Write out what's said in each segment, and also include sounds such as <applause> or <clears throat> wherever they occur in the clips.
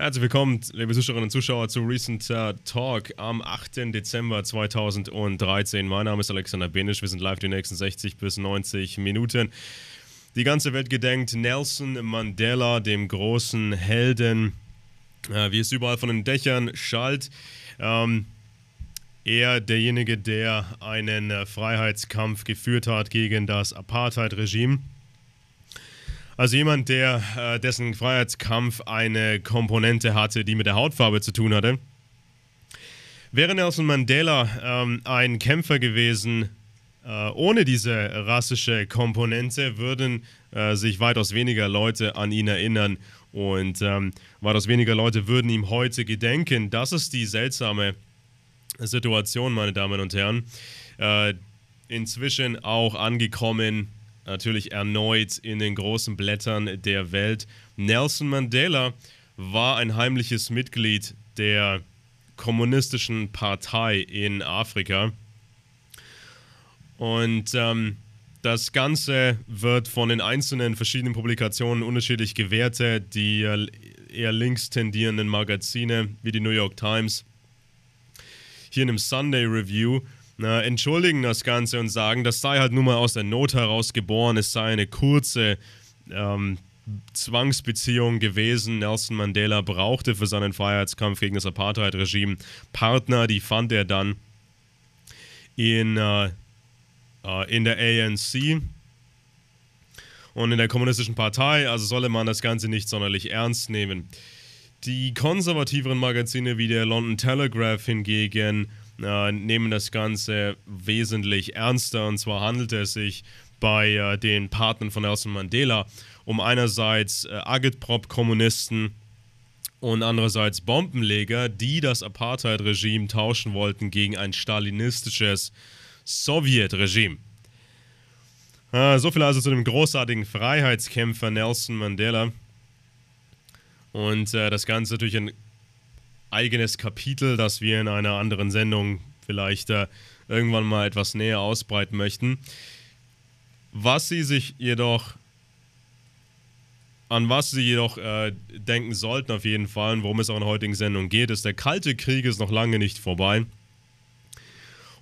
Herzlich willkommen, liebe Zuschauerinnen und Zuschauer, zu Recent uh, Talk am 8. Dezember 2013. Mein Name ist Alexander Benisch. Wir sind live die nächsten 60 bis 90 Minuten. Die ganze Welt gedenkt Nelson Mandela, dem großen Helden, uh, wie es überall von den Dächern schallt. Um, ähm, er derjenige, der einen äh, Freiheitskampf geführt hat gegen das Apartheid-Regime. Also jemand, der äh, dessen Freiheitskampf eine Komponente hatte, die mit der Hautfarbe zu tun hatte. Wäre Nelson Mandela ähm, ein Kämpfer gewesen, äh, ohne diese rassische Komponente würden äh, sich weitaus weniger Leute an ihn erinnern und ähm, weitaus weniger Leute würden ihm heute gedenken. Das ist die seltsame Situation, meine Damen und Herren. Äh, inzwischen auch angekommen natürlich erneut in den großen Blättern der Welt. Nelson Mandela war ein heimliches Mitglied der kommunistischen Partei in Afrika. Und ähm, das Ganze wird von den einzelnen verschiedenen Publikationen unterschiedlich gewertet. Die äh, eher links tendierenden Magazine wie die New York Times. Hier in einem Sunday Review äh, entschuldigen das Ganze und sagen, das sei halt nun mal aus der Not heraus geboren, es sei eine kurze ähm, Zwangsbeziehung gewesen. Nelson Mandela brauchte für seinen Freiheitskampf gegen das Apartheid-Regime Partner, die fand er dann in, äh, äh, in der ANC und in der Kommunistischen Partei, also solle man das Ganze nicht sonderlich ernst nehmen. Die konservativeren Magazine wie der London Telegraph hingegen äh, nehmen das Ganze wesentlich ernster. Und zwar handelt es sich bei äh, den Partnern von Nelson Mandela um einerseits äh, Agitprop-Kommunisten und andererseits Bombenleger, die das Apartheid-Regime tauschen wollten gegen ein stalinistisches Sowjetregime. Äh, so viel also zu dem großartigen Freiheitskämpfer Nelson Mandela. Und äh, das Ganze natürlich ein eigenes Kapitel, das wir in einer anderen Sendung vielleicht äh, irgendwann mal etwas näher ausbreiten möchten. Was sie sich jedoch, an was sie jedoch äh, denken sollten auf jeden Fall und worum es auch in der heutigen Sendung geht, ist, der Kalte Krieg ist noch lange nicht vorbei.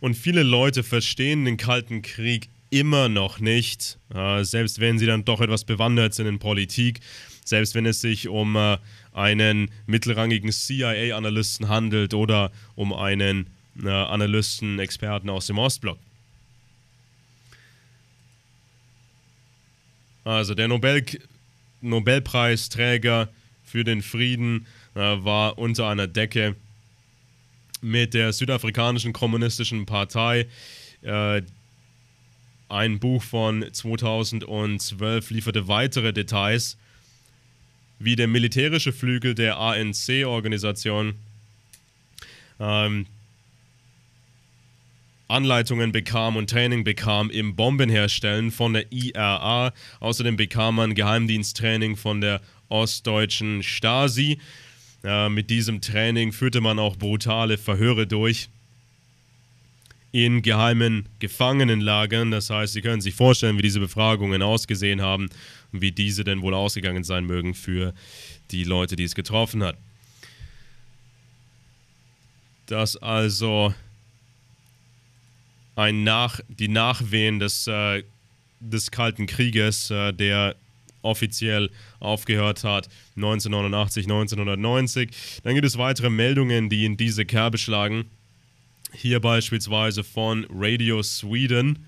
Und viele Leute verstehen den Kalten Krieg immer noch nicht, äh, selbst wenn sie dann doch etwas bewandert sind in Politik, selbst wenn es sich um äh, einen mittelrangigen CIA-Analysten handelt oder um einen äh, Analysten, Experten aus dem Ostblock. Also der Nobel Nobelpreisträger für den Frieden äh, war unter einer Decke mit der südafrikanischen kommunistischen Partei äh, ein Buch von 2012 lieferte weitere Details, wie der militärische Flügel der ANC-Organisation ähm, Anleitungen bekam und Training bekam im Bombenherstellen von der IRA. Außerdem bekam man Geheimdiensttraining von der ostdeutschen Stasi. Äh, mit diesem Training führte man auch brutale Verhöre durch in geheimen Gefangenenlagern. Das heißt, Sie können sich vorstellen, wie diese Befragungen ausgesehen haben und wie diese denn wohl ausgegangen sein mögen für die Leute, die es getroffen hat. Dass also ein Nach, die Nachwehen des, äh, des Kalten Krieges, äh, der offiziell aufgehört hat 1989, 1990. Dann gibt es weitere Meldungen, die in diese Kerbe schlagen. Hier beispielsweise von Radio Sweden.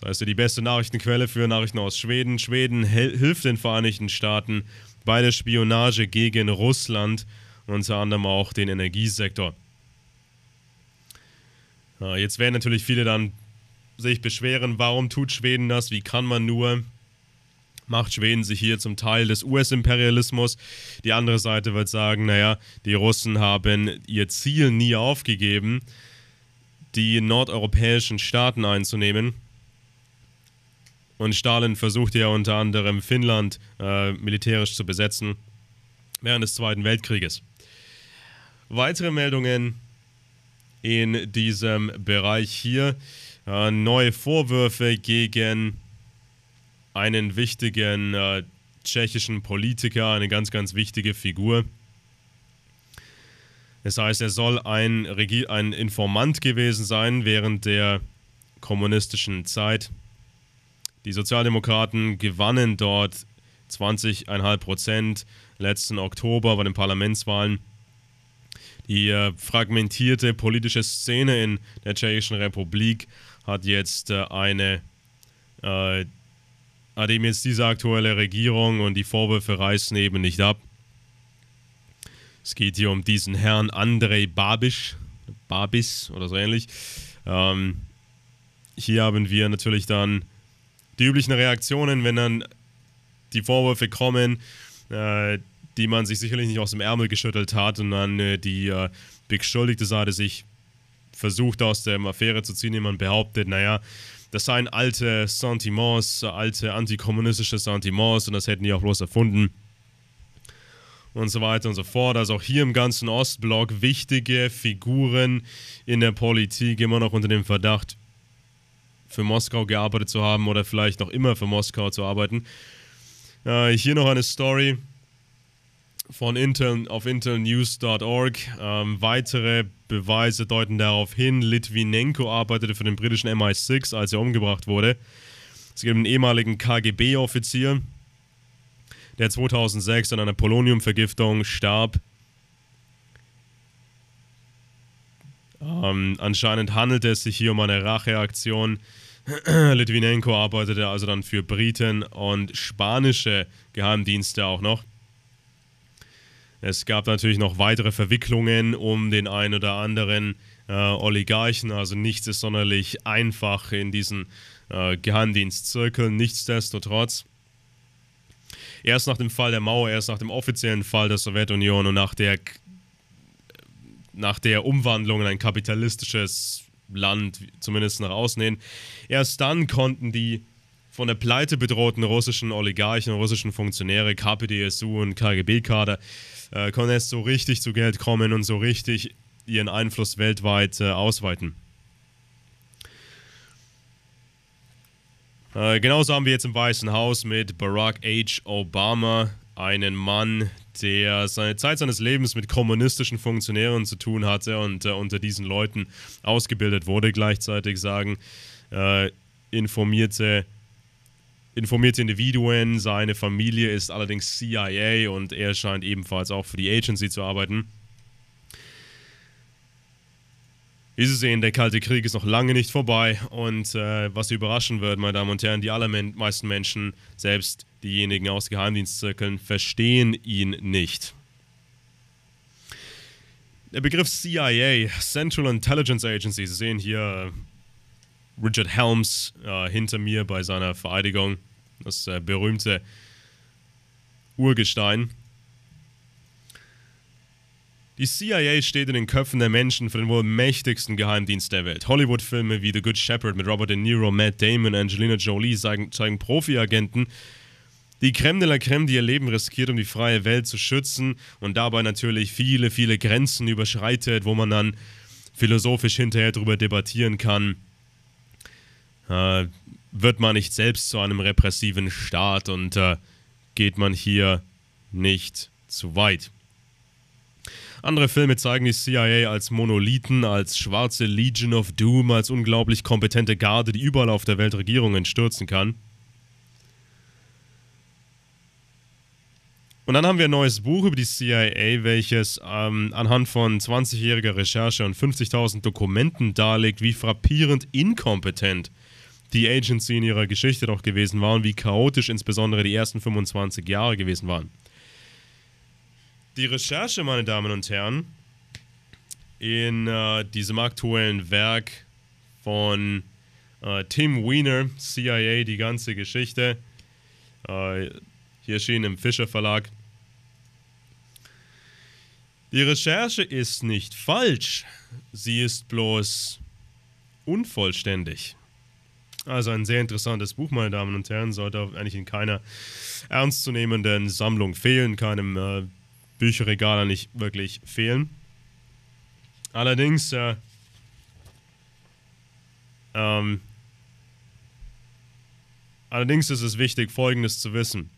Das heißt, die beste Nachrichtenquelle für Nachrichten aus Schweden. Schweden hilft den Vereinigten Staaten bei der Spionage gegen Russland, unter anderem auch den Energiesektor. jetzt werden natürlich viele dann sich beschweren, warum tut Schweden das? Wie kann man nur? macht Schweden sich hier zum Teil des US-Imperialismus. Die andere Seite wird sagen, naja, die Russen haben ihr Ziel nie aufgegeben, die nordeuropäischen Staaten einzunehmen. Und Stalin versuchte ja unter anderem Finnland äh, militärisch zu besetzen während des Zweiten Weltkrieges. Weitere Meldungen in diesem Bereich hier. Äh, neue Vorwürfe gegen einen wichtigen äh, tschechischen Politiker, eine ganz, ganz wichtige Figur. Das heißt, er soll ein, Regi ein Informant gewesen sein während der kommunistischen Zeit. Die Sozialdemokraten gewannen dort 20,5 Prozent letzten Oktober bei den Parlamentswahlen. Die äh, fragmentierte politische Szene in der Tschechischen Republik hat jetzt äh, eine äh, hat eben jetzt diese aktuelle Regierung und die Vorwürfe reißen eben nicht ab. Es geht hier um diesen Herrn Andrei Babisch, Babis oder so ähnlich. Ähm, hier haben wir natürlich dann die üblichen Reaktionen, wenn dann die Vorwürfe kommen, äh, die man sich sicherlich nicht aus dem Ärmel geschüttelt hat und dann äh, die äh, Beschuldigte Seite sich versucht aus der Affäre zu ziehen, indem man behauptet, naja, das seien alte Sentiments, alte antikommunistische Sentiments und das hätten die auch bloß erfunden. Und so weiter und so fort. Also auch hier im ganzen Ostblock wichtige Figuren in der Politik immer noch unter dem Verdacht, für Moskau gearbeitet zu haben oder vielleicht noch immer für Moskau zu arbeiten. Äh, hier noch eine Story von Intel auf intelnews.org. Ähm, weitere Beweise deuten darauf hin, Litvinenko arbeitete für den britischen MI6, als er umgebracht wurde. Es gibt einen ehemaligen KGB-Offizier, der 2006 an einer Poloniumvergiftung starb. Ähm, anscheinend handelte es sich hier um eine Racheaktion. <clears throat> Litvinenko arbeitete also dann für Briten und spanische Geheimdienste auch noch. Es gab natürlich noch weitere Verwicklungen um den einen oder anderen äh, Oligarchen. Also nichts ist sonderlich einfach in diesen äh, Geheimdienstzirkeln. Nichtsdestotrotz. Erst nach dem Fall der Mauer, erst nach dem offiziellen Fall der Sowjetunion und nach der, nach der Umwandlung in ein kapitalistisches Land, zumindest nach außen hin, erst dann konnten die von der Pleite bedrohten russischen Oligarchen, russischen Funktionäre, KPDSU und KGB-Kader äh, können erst so richtig zu Geld kommen und so richtig ihren Einfluss weltweit äh, ausweiten. Äh, genauso haben wir jetzt im Weißen Haus mit Barack H. Obama einen Mann, der seine Zeit seines Lebens mit kommunistischen Funktionären zu tun hatte und äh, unter diesen Leuten ausgebildet wurde. Gleichzeitig sagen äh, informierte informierte Individuen. Seine Familie ist allerdings CIA und er scheint ebenfalls auch für die Agency zu arbeiten. Wie Sie sehen, der Kalte Krieg ist noch lange nicht vorbei und äh, was Sie überraschen wird, meine Damen und Herren, die allermeisten Menschen, selbst diejenigen aus Geheimdienstzirkeln, verstehen ihn nicht. Der Begriff CIA, Central Intelligence Agency, Sie sehen hier Richard Helms äh, hinter mir bei seiner Vereidigung das äh, berühmte Urgestein. Die CIA steht in den Köpfen der Menschen für den wohl mächtigsten Geheimdienst der Welt. Hollywood-Filme wie The Good Shepherd mit Robert De Niro, Matt Damon, Angelina Jolie zeigen, zeigen Profi-Agenten, die Creme de la Creme, die ihr Leben riskiert, um die freie Welt zu schützen und dabei natürlich viele, viele Grenzen überschreitet, wo man dann philosophisch hinterher darüber debattieren kann, äh, wird man nicht selbst zu einem repressiven Staat und äh, geht man hier nicht zu weit. Andere Filme zeigen die CIA als Monolithen, als schwarze Legion of Doom, als unglaublich kompetente Garde, die überall auf der Welt Regierungen stürzen kann. Und dann haben wir ein neues Buch über die CIA, welches ähm, anhand von 20-jähriger Recherche und 50.000 Dokumenten darlegt, wie frappierend inkompetent äh, die Agency in ihrer Geschichte doch gewesen war und wie chaotisch insbesondere die ersten 25 Jahre gewesen waren. Die Recherche, meine Damen und Herren, in äh, diesem aktuellen Werk von äh, Tim Wiener, CIA, die ganze Geschichte, äh, hier erschien im Fischer Verlag. Die Recherche ist nicht falsch, sie ist bloß unvollständig. Also ein sehr interessantes Buch, meine Damen und Herren, sollte eigentlich in keiner ernstzunehmenden Sammlung fehlen, keinem äh, Bücherregal nicht wirklich fehlen. Allerdings, äh, ähm, allerdings ist es wichtig, Folgendes zu wissen.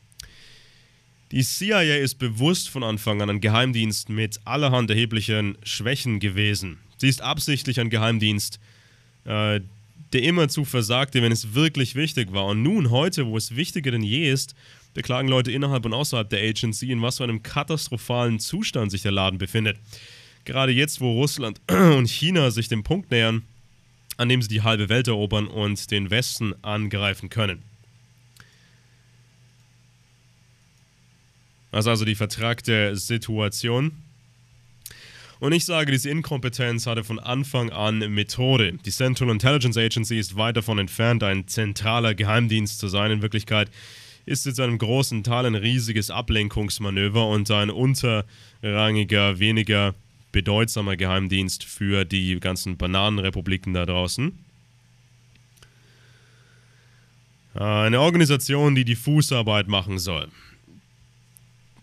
Die CIA ist bewusst von Anfang an ein Geheimdienst mit allerhand erheblichen Schwächen gewesen. Sie ist absichtlich ein Geheimdienst, äh, der immerzu versagte, wenn es wirklich wichtig war. Und nun, heute, wo es wichtiger denn je ist, beklagen Leute innerhalb und außerhalb der Agency, in was für einem katastrophalen Zustand sich der Laden befindet. Gerade jetzt, wo Russland <clears throat> und China sich dem Punkt nähern, an dem sie die halbe Welt erobern und den Westen angreifen können. Das ist also die vertragte Situation. Und ich sage, diese Inkompetenz hatte von Anfang an Methode. Die Central Intelligence Agency ist weit davon entfernt, ein zentraler Geheimdienst zu sein. In Wirklichkeit ist in einem großen Teil ein riesiges Ablenkungsmanöver und ein unterrangiger, weniger bedeutsamer Geheimdienst für die ganzen Bananenrepubliken da draußen. Eine Organisation, die die Fußarbeit machen soll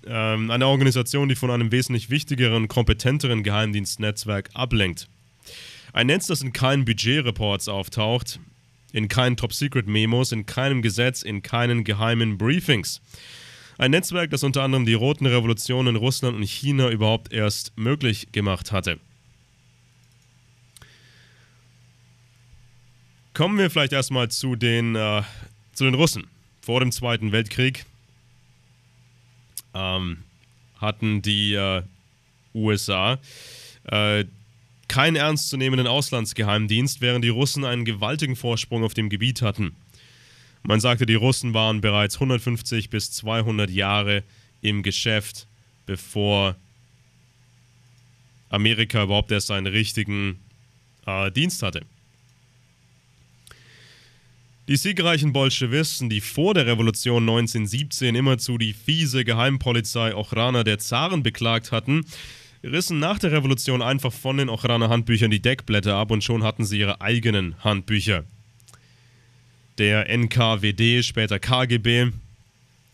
ähm, einer Organisation, die von einem wesentlich wichtigeren, kompetenteren Geheimdienstnetzwerk ablenkt. Ein Netz, das in keinen Budgetreports auftaucht, in keinen Top-Secret-Memos, in keinem Gesetz, in keinen geheimen Briefings. Ein Netzwerk, das unter anderem die roten Revolutionen in Russland und China überhaupt erst möglich gemacht hatte. Kommen wir vielleicht erstmal zu den, äh, zu den Russen. Vor dem Zweiten Weltkrieg ähm, hatten die äh, USA äh, keinen ernstzunehmenden Auslandsgeheimdienst, während die Russen einen gewaltigen Vorsprung auf dem Gebiet hatten. Man sagte, die Russen waren bereits 150 bis 200 Jahre im Geschäft, bevor Amerika überhaupt erst einen richtigen äh, Dienst hatte. Die siegreichen Bolschewisten, die vor der Revolution 1917 immerzu die fiese Geheimpolizei Ochrana der Zaren beklagt hatten, rissen nach der Revolution einfach von den Ochraner Handbüchern die Deckblätter ab und schon hatten sie ihre eigenen Handbücher. Der NKWD, später KGB,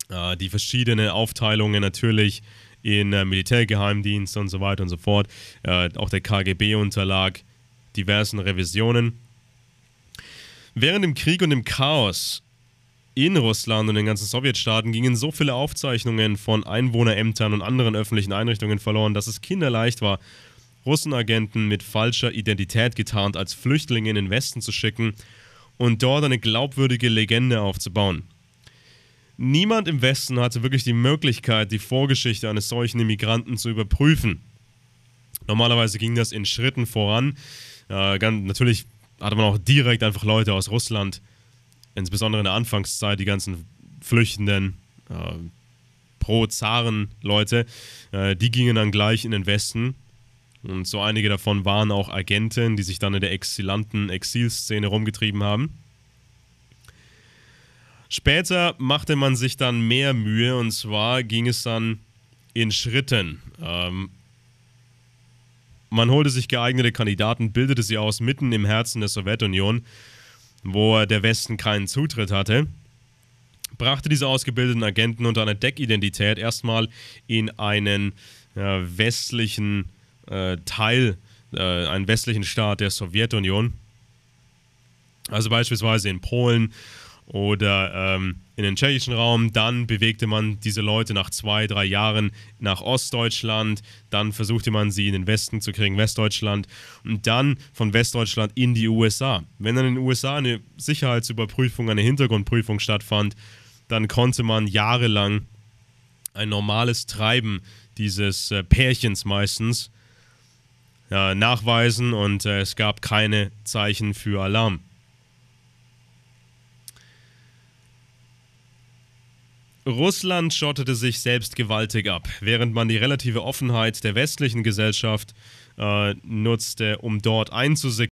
äh, die verschiedenen Aufteilungen natürlich in äh, Militärgeheimdienst und so weiter und so fort. Äh, auch der KGB unterlag diversen Revisionen Während dem Krieg und dem Chaos in Russland und den ganzen Sowjetstaaten gingen so viele Aufzeichnungen von Einwohnerämtern und anderen öffentlichen Einrichtungen verloren, dass es kinderleicht war, Russenagenten mit falscher Identität getarnt als Flüchtlinge in den Westen zu schicken und dort eine glaubwürdige Legende aufzubauen. Niemand im Westen hatte wirklich die Möglichkeit, die Vorgeschichte eines solchen Immigranten zu überprüfen. Normalerweise ging das in Schritten voran. Äh, ganz, natürlich hatte man auch direkt einfach Leute aus Russland, insbesondere in der Anfangszeit, die ganzen Flüchtenden, äh, Pro-Zaren-Leute, äh, die gingen dann gleich in den Westen. Und so einige davon waren auch Agenten, die sich dann in der exilanten Exilszene rumgetrieben haben. Später machte man sich dann mehr Mühe und zwar ging es dann in Schritten. Ähm, man holte sich geeignete Kandidaten, bildete sie aus mitten im Herzen der Sowjetunion, wo der Westen keinen Zutritt hatte, brachte diese ausgebildeten Agenten unter einer Deckidentität erstmal in einen äh, westlichen äh, Teil, äh, einen westlichen Staat der Sowjetunion. Also beispielsweise in Polen oder ähm, in den tschechischen Raum. Dann bewegte man diese Leute nach zwei, drei Jahren nach Ostdeutschland. Dann versuchte man sie in den Westen zu kriegen, Westdeutschland. Und dann von Westdeutschland in die USA. Wenn dann in den USA eine Sicherheitsüberprüfung, eine Hintergrundprüfung stattfand, dann konnte man jahrelang ein normales Treiben dieses äh, Pärchens meistens äh, nachweisen und äh, es gab keine Zeichen für Alarm. Russland schottete sich selbst gewaltig ab, während man die relative Offenheit der westlichen Gesellschaft äh, nutzte, um dort einzusickern.